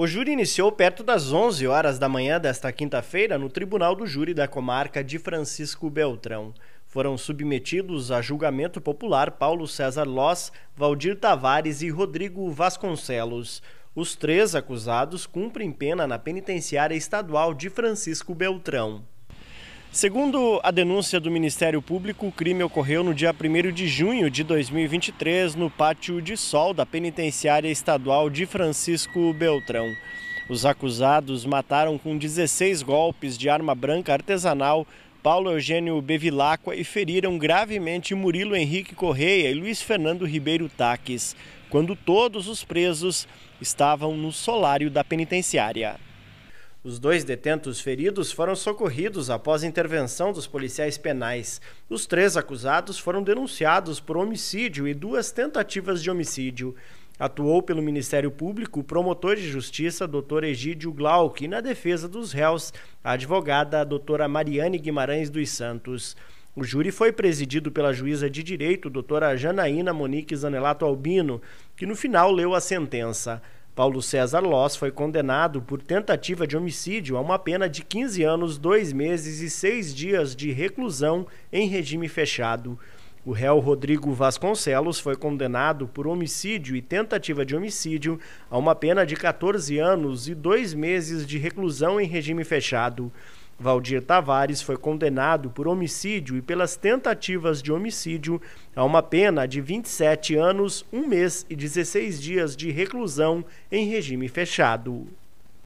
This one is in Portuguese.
O júri iniciou perto das 11 horas da manhã desta quinta-feira no Tribunal do Júri da Comarca de Francisco Beltrão. Foram submetidos a julgamento popular Paulo César Loss, Valdir Tavares e Rodrigo Vasconcelos. Os três acusados cumprem pena na penitenciária estadual de Francisco Beltrão. Segundo a denúncia do Ministério Público, o crime ocorreu no dia 1 de junho de 2023, no pátio de sol da Penitenciária Estadual de Francisco Beltrão. Os acusados mataram com 16 golpes de arma branca artesanal Paulo Eugênio Bevilacqua e feriram gravemente Murilo Henrique Correia e Luiz Fernando Ribeiro Taques, quando todos os presos estavam no solário da penitenciária. Os dois detentos feridos foram socorridos após intervenção dos policiais penais. Os três acusados foram denunciados por homicídio e duas tentativas de homicídio. Atuou pelo Ministério Público o promotor de justiça, Dr. Egídio Glauc, e na defesa dos réus, a advogada, doutora Mariane Guimarães dos Santos. O júri foi presidido pela juíza de direito, doutora Janaína Monique Zanelato Albino, que no final leu a sentença. Paulo César Loss foi condenado por tentativa de homicídio a uma pena de 15 anos, 2 meses e 6 dias de reclusão em regime fechado. O réu Rodrigo Vasconcelos foi condenado por homicídio e tentativa de homicídio a uma pena de 14 anos e 2 meses de reclusão em regime fechado. Valdir Tavares foi condenado por homicídio e pelas tentativas de homicídio a uma pena de 27 anos, 1 mês e 16 dias de reclusão em regime fechado.